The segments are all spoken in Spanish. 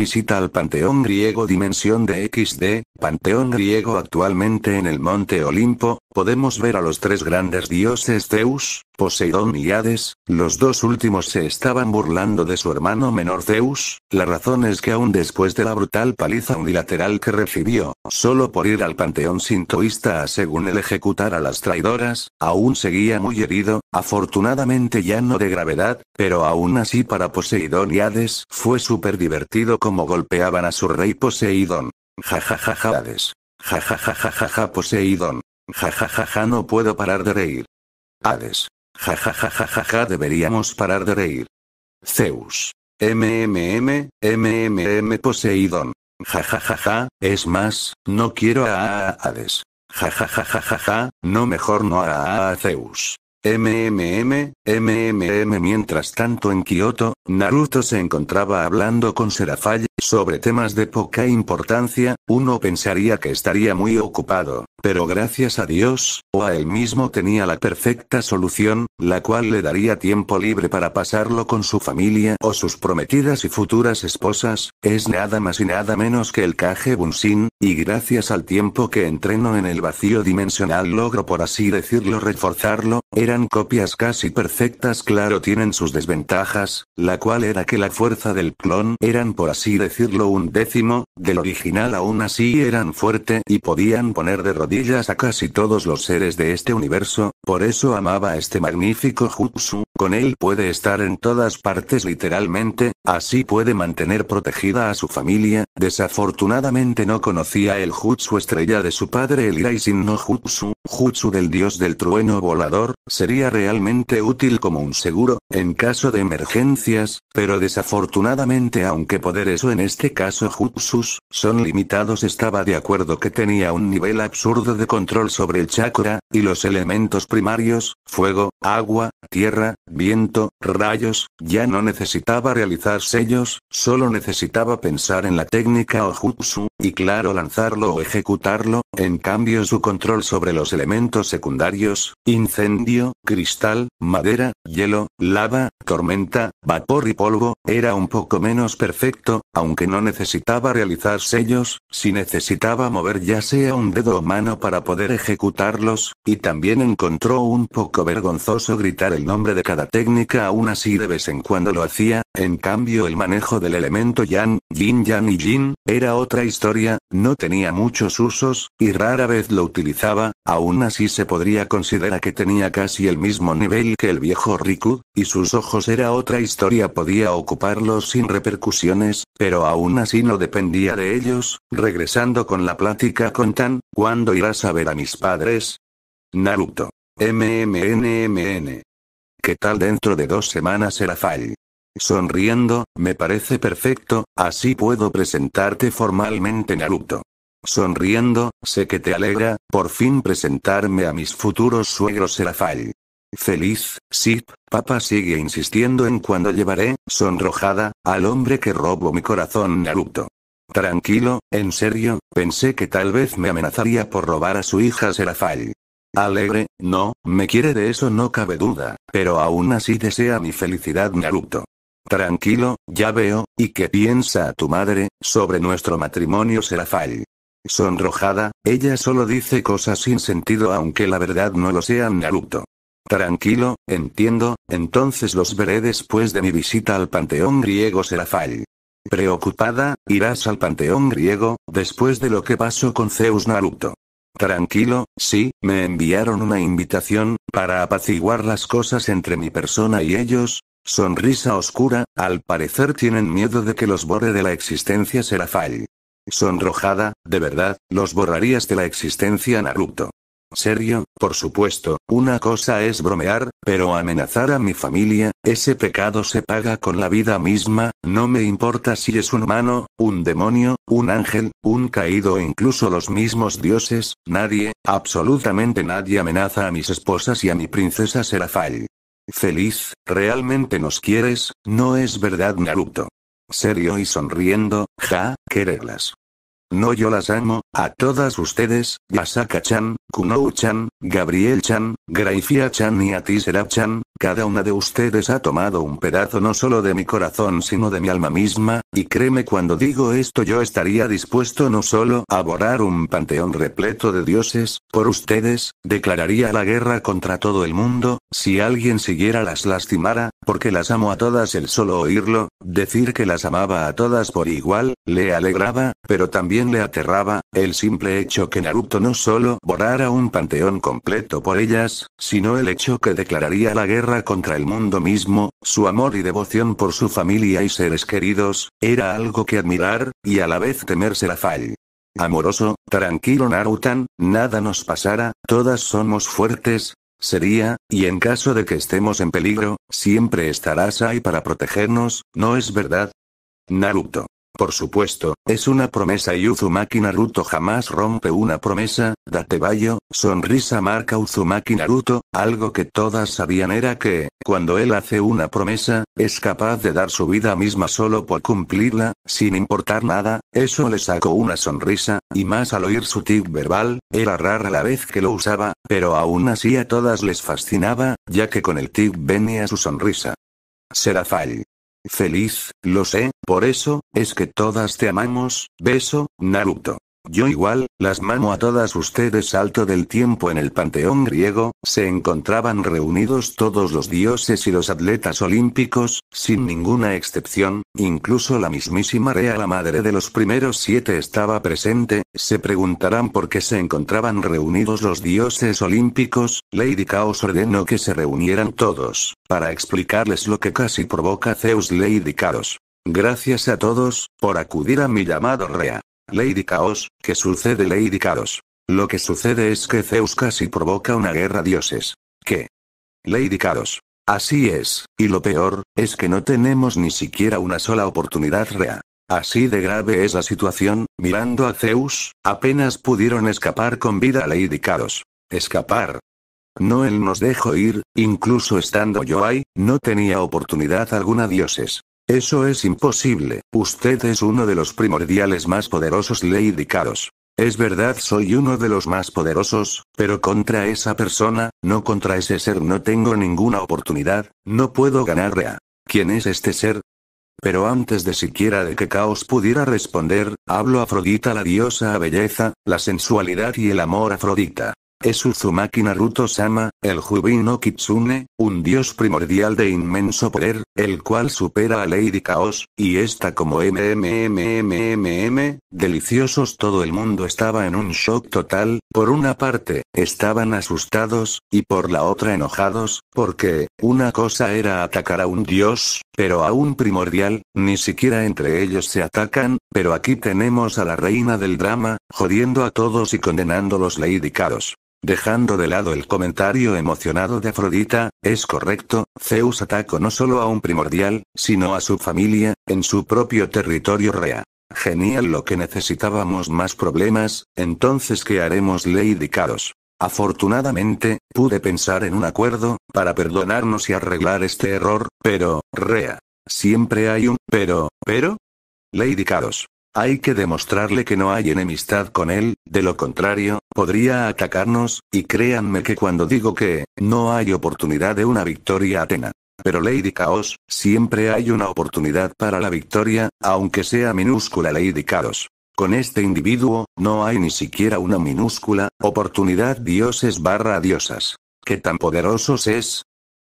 visita al panteón griego Dimensión de XD, panteón griego actualmente en el Monte Olimpo, podemos ver a los tres grandes dioses Zeus, Poseidón y Hades, los dos últimos se estaban burlando de su hermano menor Zeus, la razón es que aún después de la brutal paliza unilateral que recibió, solo por ir al panteón sintoísta a según el ejecutar a las traidoras, aún seguía muy herido, afortunadamente ya no de gravedad, pero aún así para Poseidón y Hades fue súper divertido como golpeaban a su rey Poseidón. Jajajaja Hades. Jajajajaja Poseidón. Jajajaja no puedo parar de reír. Hades. Ja ja ja ja ja deberíamos parar de reír. Zeus. MMM, MMM Poseidón. Ja es más, no quiero a, Hades. Ja ja no mejor no a, a Zeus. MMM, MMM Mientras tanto en Kyoto, Naruto se encontraba hablando con Serafai sobre temas de poca importancia, uno pensaría que estaría muy ocupado, pero gracias a Dios, o a él mismo tenía la perfecta solución, la cual le daría tiempo libre para pasarlo con su familia o sus prometidas y futuras esposas, es nada más y nada menos que el caje Bunsin, y gracias al tiempo que entreno en el vacío dimensional logro por así decirlo reforzarlo, eran copias casi perfectas claro tienen sus desventajas, la cual era que la fuerza del clon eran por así decirlo un décimo, del original aún así eran fuerte y podían poner de rodillas a casi todos los seres de este universo, por eso amaba este magnífico Jutsu, con él puede estar en todas partes literalmente, así puede mantener protegida a su familia, desafortunadamente no conocía el Jutsu estrella de su padre el Iraisin no Jutsu, Jutsu del dios del trueno volador, sería realmente útil como un seguro, en caso de emergencias, pero desafortunadamente aunque poder eso en este caso Jutsus, son limitados estaba de acuerdo que tenía un nivel absurdo de control sobre el chakra, y los elementos primarios, fuego, agua, tierra, viento, rayos, ya no necesitaba realizar sellos, solo necesitaba pensar en la técnica o jutsu, y claro lanzarlo o ejecutarlo, en cambio su control sobre los elementos secundarios, incendio, cristal, madera, hielo, lava, tormenta, vapor y polvo, era un poco menos perfecto, aunque no necesitaba realizar sellos, si necesitaba mover ya sea un dedo o mano, para poder ejecutarlos, y también encontró un poco vergonzoso gritar el nombre de cada técnica aún así de vez en cuando lo hacía, en cambio el manejo del elemento yan, yin yan y yin, era otra historia, no tenía muchos usos, y rara vez lo utilizaba, aún así se podría considerar que tenía casi el mismo nivel que el viejo Riku, y sus ojos era otra historia podía ocuparlos sin repercusiones, pero aún así no dependía de ellos, regresando con la plática con Tan, cuando irás a ver a mis padres? Naruto. MMNMN. ¿Qué tal dentro de dos semanas era fall? Sonriendo, me parece perfecto, así puedo presentarte formalmente Naruto. Sonriendo, sé que te alegra, por fin presentarme a mis futuros suegros Serafal. Feliz, Sip, papá sigue insistiendo en cuando llevaré, sonrojada, al hombre que robó mi corazón Naruto. Tranquilo, en serio, pensé que tal vez me amenazaría por robar a su hija Serafal. Alegre, no, me quiere de eso no cabe duda, pero aún así desea mi felicidad Naruto. Tranquilo, ya veo, ¿y qué piensa tu madre, sobre nuestro matrimonio Serafal? Sonrojada, ella solo dice cosas sin sentido aunque la verdad no lo sean Naruto. Tranquilo, entiendo, entonces los veré después de mi visita al panteón griego Serafal. Preocupada, irás al panteón griego, después de lo que pasó con Zeus Naruto. Tranquilo, sí, me enviaron una invitación, para apaciguar las cosas entre mi persona y ellos. Sonrisa oscura, al parecer tienen miedo de que los borre de la existencia Serafal. Sonrojada, de verdad, los borrarías de la existencia Naruto. Serio, por supuesto, una cosa es bromear, pero amenazar a mi familia, ese pecado se paga con la vida misma, no me importa si es un humano, un demonio, un ángel, un caído o incluso los mismos dioses, nadie, absolutamente nadie amenaza a mis esposas y a mi princesa Serafal. Feliz, realmente nos quieres, no es verdad Naruto. Serio y sonriendo, ja, quererlas. No yo las amo, a todas ustedes, Yasaka-chan, Kunou-chan, Gabriel-chan, graifia chan y Atisera-chan, cada una de ustedes ha tomado un pedazo no solo de mi corazón sino de mi alma misma, y créeme cuando digo esto yo estaría dispuesto no solo a borrar un panteón repleto de dioses, por ustedes, declararía la guerra contra todo el mundo, si alguien siguiera las lastimara, porque las amo a todas el solo oírlo, decir que las amaba a todas por igual, le alegraba, pero también le aterraba, el simple hecho que Naruto no solo borrara un panteón completo por ellas, sino el hecho que declararía la guerra contra el mundo mismo, su amor y devoción por su familia y seres queridos, era algo que admirar, y a la vez temerse la fall. Amoroso, tranquilo Narutan, nada nos pasará, todas somos fuertes, Sería, y en caso de que estemos en peligro, siempre estarás ahí para protegernos, ¿no es verdad? Naruto. Por supuesto, es una promesa y Uzumaki Naruto jamás rompe una promesa, date Bayo, sonrisa marca Uzumaki Naruto, algo que todas sabían era que, cuando él hace una promesa, es capaz de dar su vida misma solo por cumplirla, sin importar nada, eso le sacó una sonrisa, y más al oír su tip verbal, era rara la vez que lo usaba, pero aún así a todas les fascinaba, ya que con el tic venía su sonrisa. Serafal. Feliz, lo sé, por eso, es que todas te amamos, beso, Naruto. Yo igual, las mano a todas ustedes. alto del tiempo en el panteón griego, se encontraban reunidos todos los dioses y los atletas olímpicos, sin ninguna excepción, incluso la mismísima Rea, la madre de los primeros siete, estaba presente. Se preguntarán por qué se encontraban reunidos los dioses olímpicos. Lady Caos ordenó que se reunieran todos, para explicarles lo que casi provoca Zeus Lady Caos. Gracias a todos, por acudir a mi llamado Rea. Lady Caos, ¿qué sucede Lady Caos. Lo que sucede es que Zeus casi provoca una guerra dioses. ¿Qué? Lady Caos. Así es, y lo peor, es que no tenemos ni siquiera una sola oportunidad real. Así de grave es la situación, mirando a Zeus, apenas pudieron escapar con vida a Lady Caos. Escapar, no él nos dejó ir, incluso estando yo ahí, no tenía oportunidad alguna dioses. Eso es imposible, usted es uno de los primordiales más poderosos Lady Karos. Es verdad soy uno de los más poderosos, pero contra esa persona, no contra ese ser no tengo ninguna oportunidad, no puedo ganarle a... ¿Quién es este ser? Pero antes de siquiera de que Caos pudiera responder, hablo Afrodita la diosa belleza, la sensualidad y el amor Afrodita. Es Uzumaki Naruto-sama, el jubino Kitsune, un dios primordial de inmenso poder, el cual supera a Lady Chaos, y está como MMMMMM, deliciosos todo el mundo estaba en un shock total, por una parte, estaban asustados, y por la otra enojados, porque, una cosa era atacar a un dios, pero a un primordial, ni siquiera entre ellos se atacan, pero aquí tenemos a la reina del drama, jodiendo a todos y condenándolos Lady Chaos. Dejando de lado el comentario emocionado de Afrodita, es correcto, Zeus atacó no solo a un primordial, sino a su familia, en su propio territorio rea. Genial lo que necesitábamos más problemas, entonces ¿qué haremos Lady Caros? Afortunadamente, pude pensar en un acuerdo, para perdonarnos y arreglar este error, pero, rea. Siempre hay un pero, pero. Lady Caros. Hay que demostrarle que no hay enemistad con él, de lo contrario, podría atacarnos, y créanme que cuando digo que, no hay oportunidad de una victoria Atena. Pero Lady Caos, siempre hay una oportunidad para la victoria, aunque sea minúscula Lady Caos. Con este individuo, no hay ni siquiera una minúscula oportunidad dioses barra diosas. ¿Qué tan poderosos es?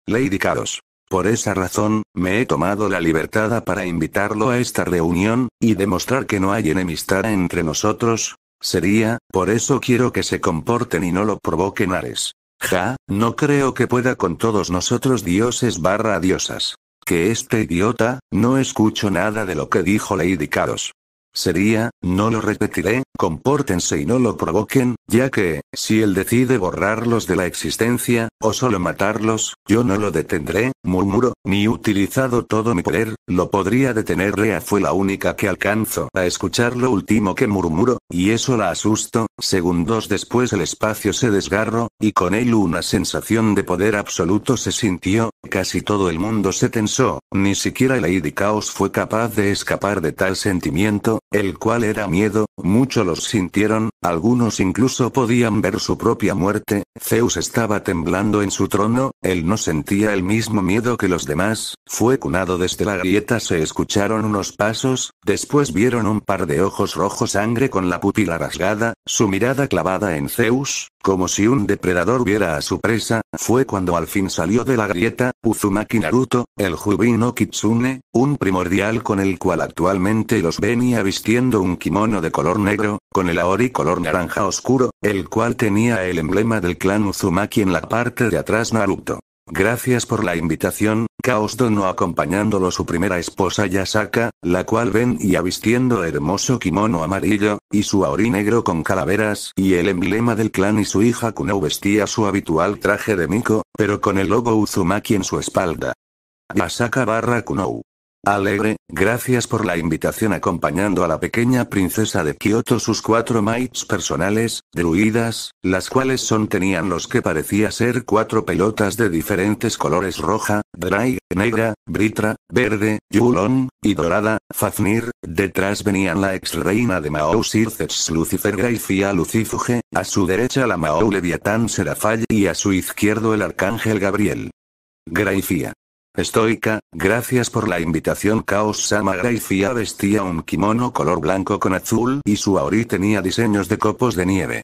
Lady Caos. Por esa razón, me he tomado la libertad para invitarlo a esta reunión, y demostrar que no hay enemistad entre nosotros. Sería, por eso quiero que se comporten y no lo provoquen Ares. Ja, no creo que pueda con todos nosotros dioses barra diosas. Que este idiota, no escucho nada de lo que dijo Lady Kados. Sería, no lo repetiré, compórtense y no lo provoquen, ya que, si él decide borrarlos de la existencia, o solo matarlos, yo no lo detendré, murmuró, ni utilizado todo mi poder, lo podría detener. Lea ah, fue la única que alcanzó a escuchar lo último que murmuró, y eso la asustó, segundos después el espacio se desgarró, y con él una sensación de poder absoluto se sintió, casi todo el mundo se tensó, ni siquiera Lady Caos fue capaz de escapar de tal sentimiento, el cual era miedo, muchos los sintieron, algunos incluso podían ver su propia muerte, Zeus estaba temblando en su trono, él no sentía el mismo miedo que los demás, fue cunado desde la grieta se escucharon unos pasos, después vieron un par de ojos rojos sangre con la pupila rasgada, su mirada clavada en Zeus, como si un depredador viera a su presa, fue cuando al fin salió de la grieta, Uzumaki Naruto, el Jubino Kitsune, un primordial con el cual actualmente los venía vistiendo un kimono de color negro, con el aori color naranja oscuro, el cual tenía el emblema del clan Uzumaki en la parte de atrás Naruto. Gracias por la invitación, Caos donó acompañándolo su primera esposa Yasaka, la cual ven y vistiendo hermoso kimono amarillo, y su aori negro con calaveras y el emblema del clan y su hija Kunou vestía su habitual traje de Miko, pero con el logo Uzumaki en su espalda. Yasaka barra Kunou. Alegre, gracias por la invitación acompañando a la pequeña princesa de Kioto sus cuatro mites personales, druidas, las cuales son tenían los que parecía ser cuatro pelotas de diferentes colores roja, dry, negra, britra, verde, yulón, y dorada, faznir, detrás venían la ex reina de Mao Sirces Lucifer Graifía Lucifuge, a su derecha la Mao Leviatán Serafal y a su izquierdo el arcángel Gabriel. Graifia. Estoica, gracias por la invitación Kaos y Fia vestía un kimono color blanco con azul y su Aori tenía diseños de copos de nieve.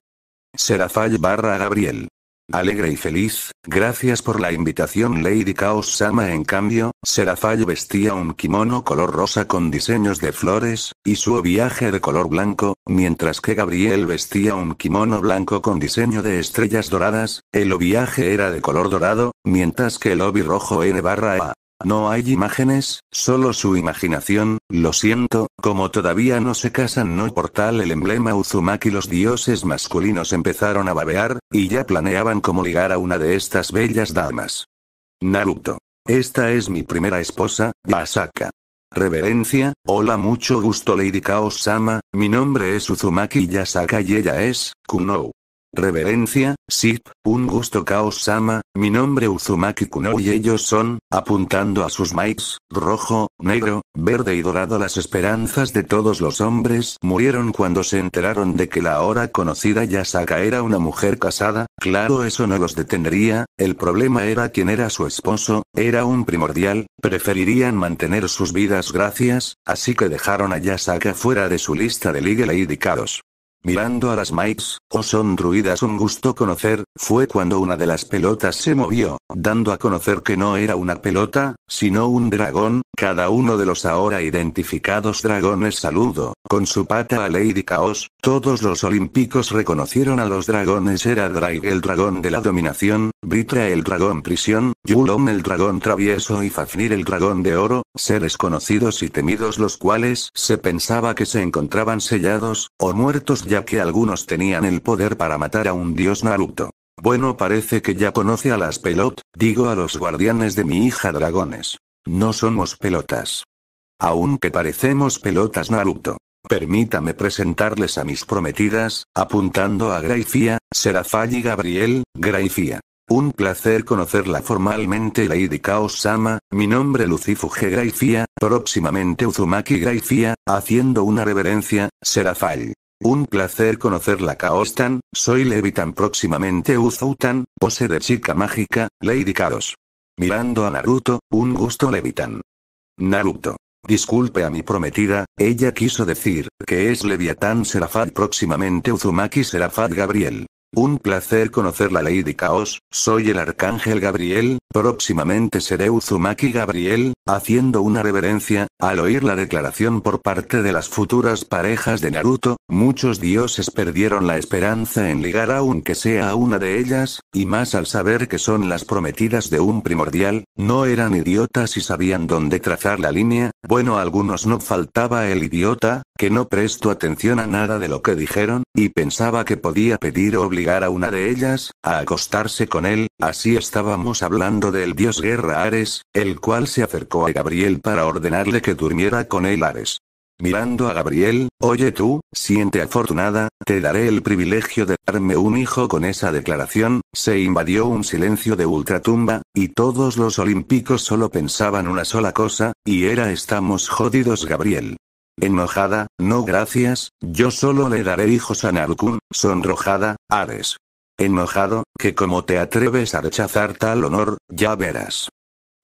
Serafal barra Gabriel. Alegre y feliz, gracias por la invitación Lady Chaos Sama en cambio, serafayo vestía un kimono color rosa con diseños de flores, y su viaje de color blanco, mientras que Gabriel vestía un kimono blanco con diseño de estrellas doradas, el viaje era de color dorado, mientras que el obi rojo N barra A no hay imágenes, solo su imaginación, lo siento, como todavía no se casan no por tal el emblema Uzumaki los dioses masculinos empezaron a babear, y ya planeaban cómo ligar a una de estas bellas damas. Naruto. Esta es mi primera esposa, Asaka. Reverencia, hola mucho gusto Lady Kaosama, mi nombre es Uzumaki Yasaka y ella es, Kunou. Reverencia, Sip, un gusto Kaos-sama, mi nombre Uzumaki Kuno y ellos son, apuntando a sus mics, rojo, negro, verde y dorado las esperanzas de todos los hombres murieron cuando se enteraron de que la ahora conocida Yasaka era una mujer casada, claro eso no los detendría, el problema era quién era su esposo, era un primordial, preferirían mantener sus vidas gracias, así que dejaron a Yasaka fuera de su lista de League Lady Mirando a las mics, o oh son druidas un gusto conocer, fue cuando una de las pelotas se movió, dando a conocer que no era una pelota, sino un dragón, cada uno de los ahora identificados dragones saludo, con su pata a Lady Chaos, todos los olímpicos reconocieron a los dragones era Draig el dragón de la dominación, Britra el dragón prisión, Yulom el dragón travieso y Fafnir el dragón de oro, seres conocidos y temidos los cuales se pensaba que se encontraban sellados, o muertos ya que algunos tenían el poder para matar a un dios Naruto. Bueno, parece que ya conoce a las pelot, digo a los guardianes de mi hija dragones. No somos pelotas. Aunque parecemos pelotas Naruto. Permítame presentarles a mis prometidas, apuntando a Graifía, Serafal y Gabriel, Graifía. Un placer conocerla formalmente Lady Chaos mi nombre Lucifuge Graifía, próximamente Uzumaki Graifía, haciendo una reverencia, Serafal. Un placer conocerla Kaostan, soy Levitan próximamente Uzoutan, pose de chica mágica, Lady Chaos. Mirando a Naruto, un gusto Levitan. Naruto. Disculpe a mi prometida, ella quiso decir, que es Leviatán Serafat próximamente Uzumaki Serafat Gabriel. Un placer conocer la ley de caos, soy el arcángel Gabriel, próximamente seré Uzumaki Gabriel, haciendo una reverencia, al oír la declaración por parte de las futuras parejas de Naruto, muchos dioses perdieron la esperanza en ligar aunque sea a una de ellas, y más al saber que son las prometidas de un primordial, no eran idiotas y sabían dónde trazar la línea, bueno algunos no faltaba el idiota, que no prestó atención a nada de lo que dijeron, y pensaba que podía pedir obligación a una de ellas, a acostarse con él, así estábamos hablando del dios guerra Ares, el cual se acercó a Gabriel para ordenarle que durmiera con él Ares. Mirando a Gabriel, oye tú, siente afortunada, te daré el privilegio de darme un hijo con esa declaración, se invadió un silencio de ultratumba, y todos los olímpicos solo pensaban una sola cosa, y era estamos jodidos Gabriel. Enojada, no gracias, yo solo le daré hijos a narcún sonrojada, Ares. Enojado, que como te atreves a rechazar tal honor, ya verás.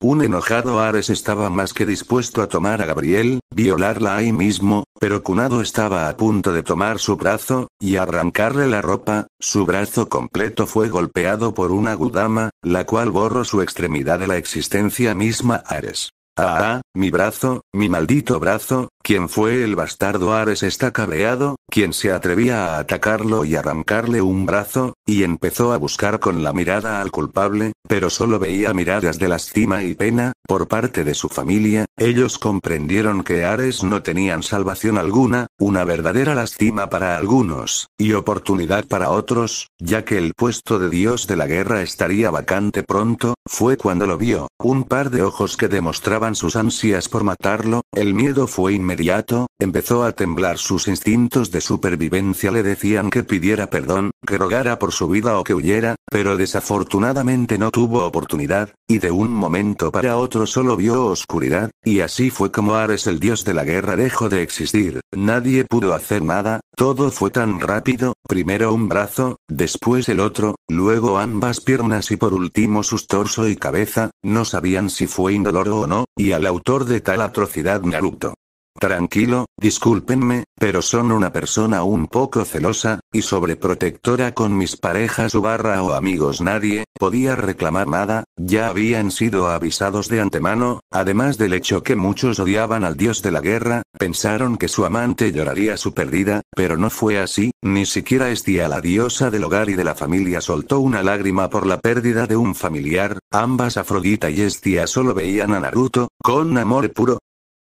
Un enojado Ares estaba más que dispuesto a tomar a Gabriel, violarla ahí mismo, pero cunado estaba a punto de tomar su brazo, y arrancarle la ropa, su brazo completo fue golpeado por una Gudama, la cual borró su extremidad de la existencia misma Ares. Ah, ah, mi brazo, mi maldito brazo, quien fue el bastardo Ares está cabreado, quien se atrevía a atacarlo y arrancarle un brazo, y empezó a buscar con la mirada al culpable, pero solo veía miradas de lástima y pena, por parte de su familia, ellos comprendieron que Ares no tenían salvación alguna, una verdadera lástima para algunos, y oportunidad para otros, ya que el puesto de dios de la guerra estaría vacante pronto, fue cuando lo vio, un par de ojos que demostraban sus ansias por matarlo, el miedo fue inmediato, empezó a temblar sus instintos de supervivencia le decían que pidiera perdón, que rogara por su vida o que huyera, pero desafortunadamente no tuvo oportunidad, y de un momento para otro solo vio oscuridad, y así fue como Ares el dios de la guerra dejó de existir, nadie pudo hacer nada, todo fue tan rápido, primero un brazo, después el otro, luego ambas piernas y por último sus torso y cabeza, no sabían si fue indoloro o no, y al autor de tal atrocidad Naruto Tranquilo, discúlpenme, pero son una persona un poco celosa, y sobreprotectora con mis parejas o o amigos. Nadie podía reclamar nada, ya habían sido avisados de antemano, además del hecho que muchos odiaban al dios de la guerra, pensaron que su amante lloraría su pérdida, pero no fue así, ni siquiera Estia la diosa del hogar y de la familia soltó una lágrima por la pérdida de un familiar, ambas Afrodita y Estia solo veían a Naruto, con amor puro.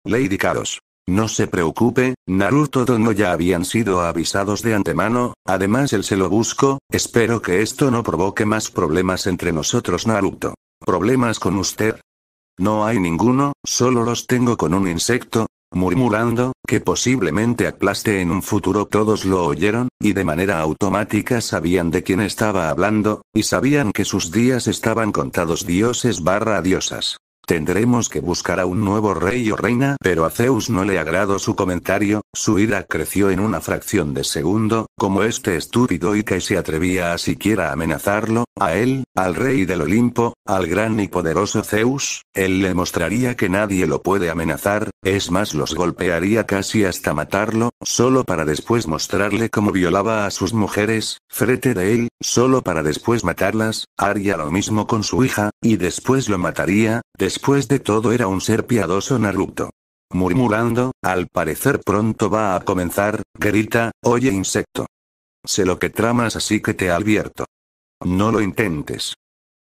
Lady Caros. No se preocupe, Naruto Dono ya habían sido avisados de antemano, además él se lo buscó, espero que esto no provoque más problemas entre nosotros Naruto. ¿Problemas con usted? No hay ninguno, solo los tengo con un insecto, murmurando, que posiblemente aplaste en un futuro todos lo oyeron, y de manera automática sabían de quién estaba hablando, y sabían que sus días estaban contados dioses barra diosas. Tendremos que buscar a un nuevo rey o reina, pero a Zeus no le agradó su comentario, su ira creció en una fracción de segundo, como este estúpido y que se atrevía a siquiera amenazarlo, a él, al rey del Olimpo, al gran y poderoso Zeus, él le mostraría que nadie lo puede amenazar, es más los golpearía casi hasta matarlo, solo para después mostrarle cómo violaba a sus mujeres, frente de él, solo para después matarlas, haría lo mismo con su hija, y después lo mataría, después Después de todo era un ser piadoso Naruto. Murmurando, al parecer pronto va a comenzar, grita, oye insecto. Sé lo que tramas así que te advierto. No lo intentes.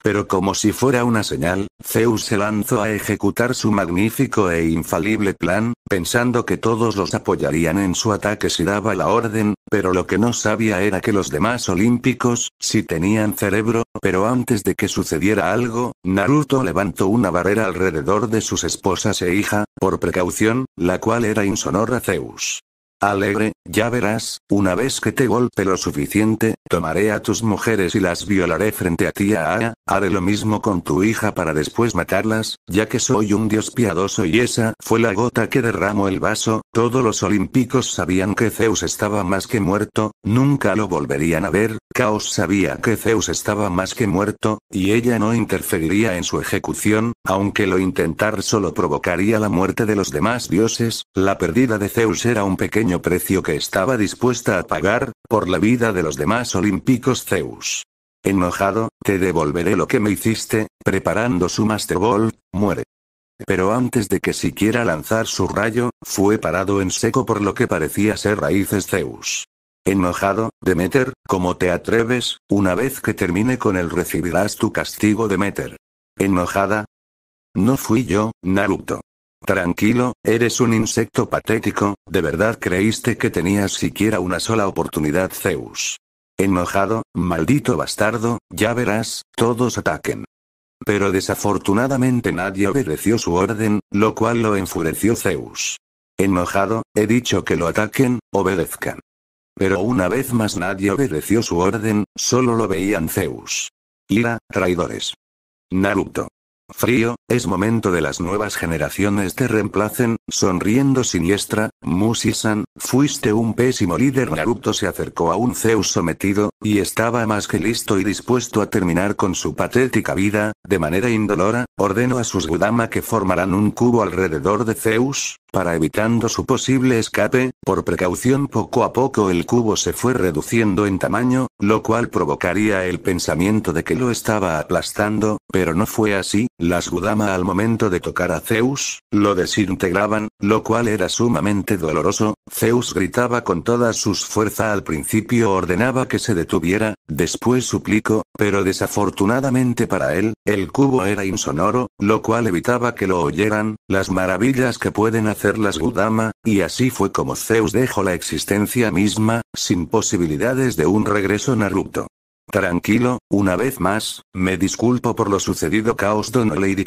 Pero como si fuera una señal, Zeus se lanzó a ejecutar su magnífico e infalible plan, pensando que todos los apoyarían en su ataque si daba la orden, pero lo que no sabía era que los demás olímpicos, si tenían cerebro, pero antes de que sucediera algo, Naruto levantó una barrera alrededor de sus esposas e hija, por precaución, la cual era insonora a Zeus. Alegre, ya verás, una vez que te golpe lo suficiente, tomaré a tus mujeres y las violaré frente a ti Aya, haré lo mismo con tu hija para después matarlas, ya que soy un dios piadoso y esa fue la gota que derramó el vaso, todos los olímpicos sabían que Zeus estaba más que muerto, nunca lo volverían a ver, Caos sabía que Zeus estaba más que muerto, y ella no interferiría en su ejecución, aunque lo intentar solo provocaría la muerte de los demás dioses, la pérdida de Zeus era un pequeño precio que estaba dispuesta a pagar, por la vida de los demás olímpicos Zeus. Enojado, te devolveré lo que me hiciste, preparando su Master Ball, muere. Pero antes de que siquiera lanzar su rayo, fue parado en seco por lo que parecía ser raíces Zeus. Enojado, Demeter, como te atreves? Una vez que termine con él recibirás tu castigo Demeter. Enojada. No fui yo, Naruto. Tranquilo, eres un insecto patético, ¿de verdad creíste que tenías siquiera una sola oportunidad, Zeus? Enojado, maldito bastardo, ya verás, todos ataquen. Pero desafortunadamente nadie obedeció su orden, lo cual lo enfureció Zeus. Enojado, he dicho que lo ataquen, obedezcan. Pero una vez más nadie obedeció su orden, solo lo veían Zeus. Ira, traidores. Naruto. Frío, es momento de las nuevas generaciones te reemplacen, sonriendo siniestra, musi fuiste un pésimo líder Naruto se acercó a un Zeus sometido, y estaba más que listo y dispuesto a terminar con su patética vida, de manera indolora, ordenó a sus Gudama que formarán un cubo alrededor de Zeus, para evitando su posible escape, por precaución poco a poco el cubo se fue reduciendo en tamaño, lo cual provocaría el pensamiento de que lo estaba aplastando, pero no fue así, las Gudama al momento de tocar a Zeus, lo desintegraban, lo cual era sumamente doloroso, Zeus gritaba con todas sus fuerzas al principio ordenaba que se detuviera, después suplicó, pero desafortunadamente para él, el cubo era insonoro, lo cual evitaba que lo oyeran, las maravillas que pueden hacer las Gudama, y así fue como Zeus dejó la existencia misma, sin posibilidades de un regreso Naruto. Tranquilo, una vez más, me disculpo por lo sucedido Caos Don Lady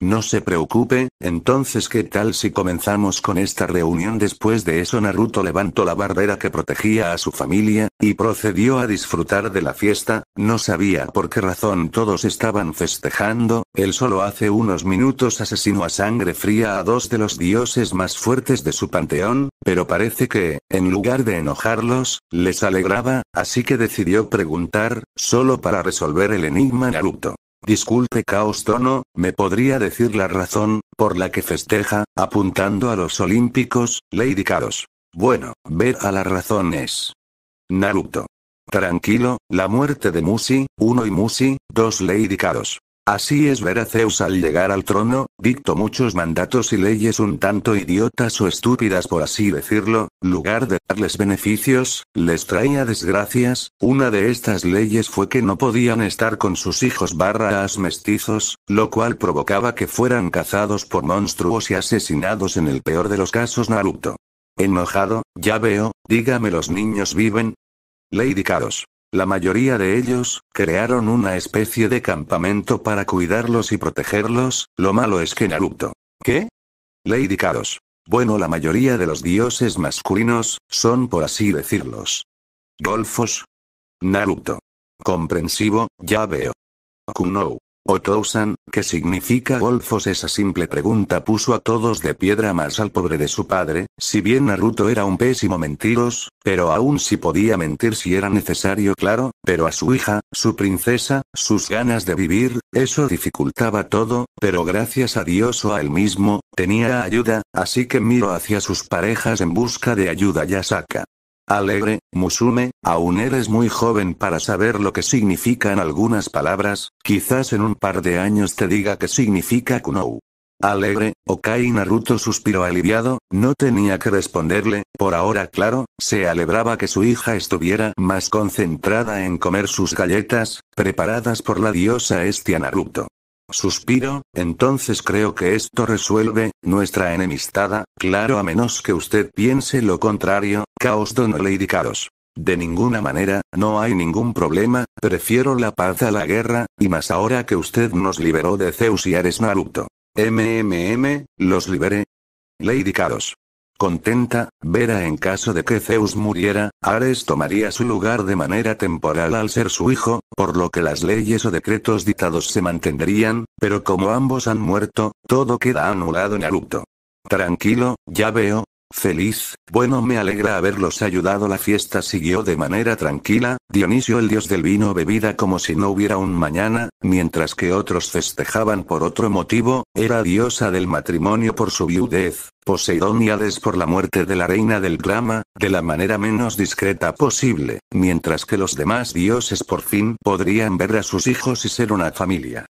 no se preocupe, entonces ¿qué tal si comenzamos con esta reunión? Después de eso Naruto levantó la barrera que protegía a su familia, y procedió a disfrutar de la fiesta, no sabía por qué razón todos estaban festejando, él solo hace unos minutos asesinó a sangre fría a dos de los dioses más fuertes de su panteón, pero parece que, en lugar de enojarlos, les alegraba, así que decidió preguntar, solo para resolver el enigma Naruto. Disculpe Caos Trono, ¿me podría decir la razón, por la que festeja, apuntando a los olímpicos, Lady Caos? Bueno, ver a la razón es... Naruto. Tranquilo, la muerte de Musi, 1 y Musi, 2 Lady Kados. Así es ver a Zeus al llegar al trono, dictó muchos mandatos y leyes un tanto idiotas o estúpidas por así decirlo, lugar de darles beneficios, les traía desgracias, una de estas leyes fue que no podían estar con sus hijos barras mestizos, lo cual provocaba que fueran cazados por monstruos y asesinados en el peor de los casos Naruto. Enojado, ya veo, dígame los niños viven. Lady caros. La mayoría de ellos, crearon una especie de campamento para cuidarlos y protegerlos, lo malo es que Naruto. ¿Qué? Lady Kados. Bueno, la mayoría de los dioses masculinos, son por así decirlos. Golfos. Naruto. Comprensivo, ya veo. Kunou. O que significa golfos? Esa simple pregunta puso a todos de piedra más al pobre de su padre, si bien Naruto era un pésimo mentiros, pero aún si podía mentir si era necesario claro, pero a su hija, su princesa, sus ganas de vivir, eso dificultaba todo, pero gracias a Dios o a él mismo, tenía ayuda, así que miro hacia sus parejas en busca de ayuda Yasaka. Alegre, Musume, aún eres muy joven para saber lo que significan algunas palabras, quizás en un par de años te diga que significa Kunou. Alegre, Okai Naruto suspiró aliviado, no tenía que responderle, por ahora claro, se alegraba que su hija estuviera más concentrada en comer sus galletas, preparadas por la diosa Estia Naruto. Suspiro, entonces creo que esto resuelve, nuestra enemistada, claro a menos que usted piense lo contrario, caos don Lady De ninguna manera, no hay ningún problema, prefiero la paz a la guerra, y más ahora que usted nos liberó de Zeus y Ares Naruto. MMM, los liberé. Lady Caos. Contenta, Vera en caso de que Zeus muriera, Ares tomaría su lugar de manera temporal al ser su hijo, por lo que las leyes o decretos dictados se mantendrían, pero como ambos han muerto, todo queda anulado en Naruto. Tranquilo, ya veo, Feliz, bueno me alegra haberlos ayudado. La fiesta siguió de manera tranquila, Dionisio el dios del vino bebida como si no hubiera un mañana, mientras que otros festejaban por otro motivo, era diosa del matrimonio por su viudez, Poseidón y Hades por la muerte de la reina del drama, de la manera menos discreta posible, mientras que los demás dioses por fin podrían ver a sus hijos y ser una familia.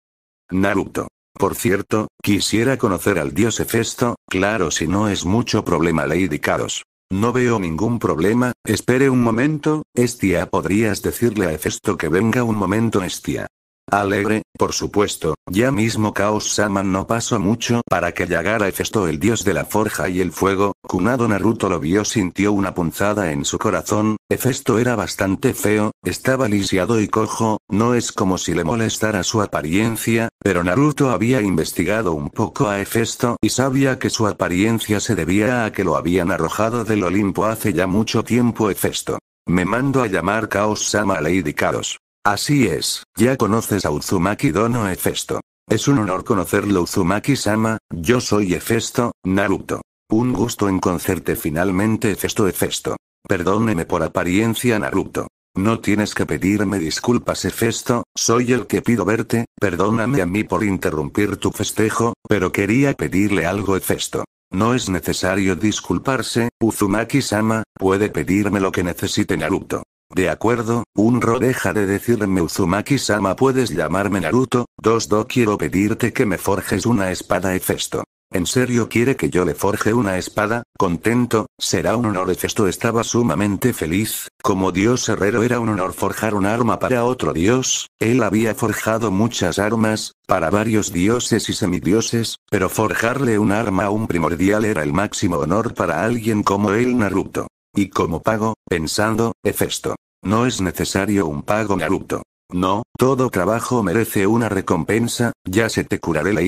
Naruto por cierto, quisiera conocer al dios Hefesto, claro si no es mucho problema Lady Caros. No veo ningún problema, espere un momento, Estia podrías decirle a Hefesto que venga un momento Estia. Alegre, por supuesto, ya mismo Chaos Sama no pasó mucho para que llegara Efesto el dios de la forja y el fuego, Kunado Naruto lo vio sintió una punzada en su corazón, Hefesto era bastante feo, estaba lisiado y cojo, no es como si le molestara su apariencia, pero Naruto había investigado un poco a Hefesto y sabía que su apariencia se debía a que lo habían arrojado del Olimpo hace ya mucho tiempo Hefesto. Me mando a llamar Chaos Sama Lady Chaos. Así es, ya conoces a Uzumaki Dono Hefesto. Es un honor conocerlo Uzumaki-sama, yo soy Hefesto, Naruto. Un gusto en concerte finalmente Hefesto Hefesto. Perdóneme por apariencia Naruto. No tienes que pedirme disculpas Efesto, soy el que pido verte, perdóname a mí por interrumpir tu festejo, pero quería pedirle algo Hefesto. No es necesario disculparse, Uzumaki-sama, puede pedirme lo que necesite Naruto. De acuerdo, Unro deja de decirme Uzumaki-sama puedes llamarme Naruto, dos do quiero pedirte que me forjes una espada Hefesto. ¿En serio quiere que yo le forje una espada? Contento, será un honor Hefesto estaba sumamente feliz, como dios herrero era un honor forjar un arma para otro dios, él había forjado muchas armas, para varios dioses y semidioses, pero forjarle un arma a un primordial era el máximo honor para alguien como él Naruto. Y como pago, pensando, esto. No es necesario un pago Naruto. No, todo trabajo merece una recompensa, ya se te curaré la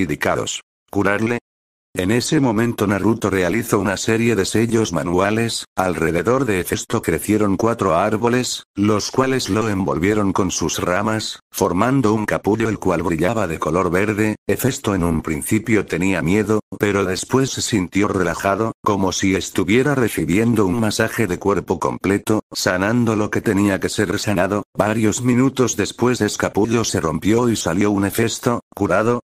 ¿Curarle? En ese momento Naruto realizó una serie de sellos manuales, alrededor de Hefesto crecieron cuatro árboles, los cuales lo envolvieron con sus ramas, formando un capullo el cual brillaba de color verde, Hefesto en un principio tenía miedo, pero después se sintió relajado, como si estuviera recibiendo un masaje de cuerpo completo, sanando lo que tenía que ser sanado, varios minutos después ese capullo se rompió y salió un Hefesto, curado,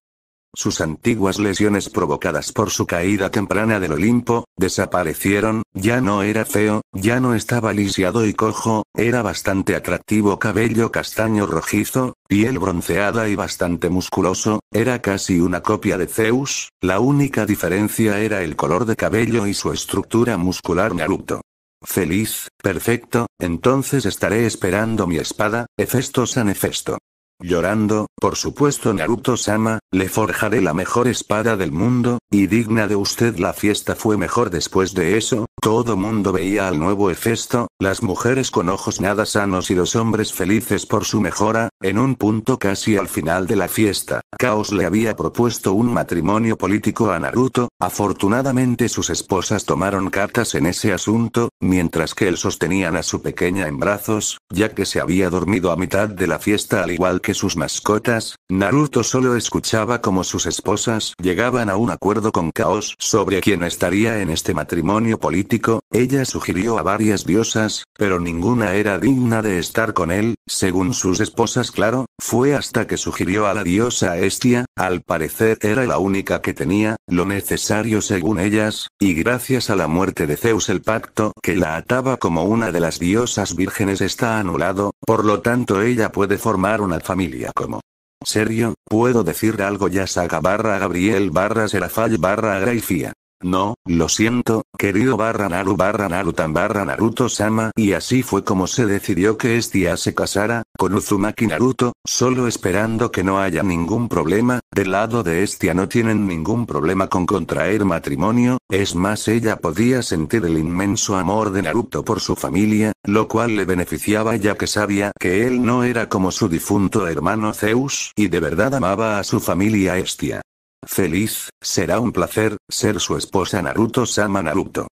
sus antiguas lesiones provocadas por su caída temprana del Olimpo, desaparecieron, ya no era feo, ya no estaba lisiado y cojo, era bastante atractivo cabello castaño rojizo, piel bronceada y bastante musculoso, era casi una copia de Zeus, la única diferencia era el color de cabello y su estructura muscular Naruto. Feliz, perfecto, entonces estaré esperando mi espada, Hefesto San Hefesto. Llorando, por supuesto Naruto-sama, le forjaré la mejor espada del mundo, y digna de usted la fiesta fue mejor después de eso, todo mundo veía al nuevo Hefesto, las mujeres con ojos nada sanos y los hombres felices por su mejora, en un punto casi al final de la fiesta, Caos le había propuesto un matrimonio político a Naruto, afortunadamente sus esposas tomaron cartas en ese asunto, mientras que él sostenían a su pequeña en brazos, ya que se había dormido a mitad de la fiesta al igual que sus mascotas, Naruto solo escuchaba como sus esposas llegaban a un acuerdo con caos sobre quién estaría en este matrimonio político, ella sugirió a varias diosas, pero ninguna era digna de estar con él, según sus esposas claro, fue hasta que sugirió a la diosa Estia, al parecer era la única que tenía, lo necesario según ellas, y gracias a la muerte de Zeus el pacto que la ataba como una de las diosas vírgenes está anulado, por lo tanto ella puede formar una familia familia como... Serio, puedo decir algo ya saga barra Gabriel barra Serafal barra Graifía. No, lo siento, querido barra Naru barra Narutan barra Naruto-sama y así fue como se decidió que Estia se casara, con Uzumaki Naruto, solo esperando que no haya ningún problema, del lado de Estia no tienen ningún problema con contraer matrimonio, es más ella podía sentir el inmenso amor de Naruto por su familia, lo cual le beneficiaba ya que sabía que él no era como su difunto hermano Zeus y de verdad amaba a su familia Estia. Feliz, será un placer, ser su esposa Naruto-sama Naruto.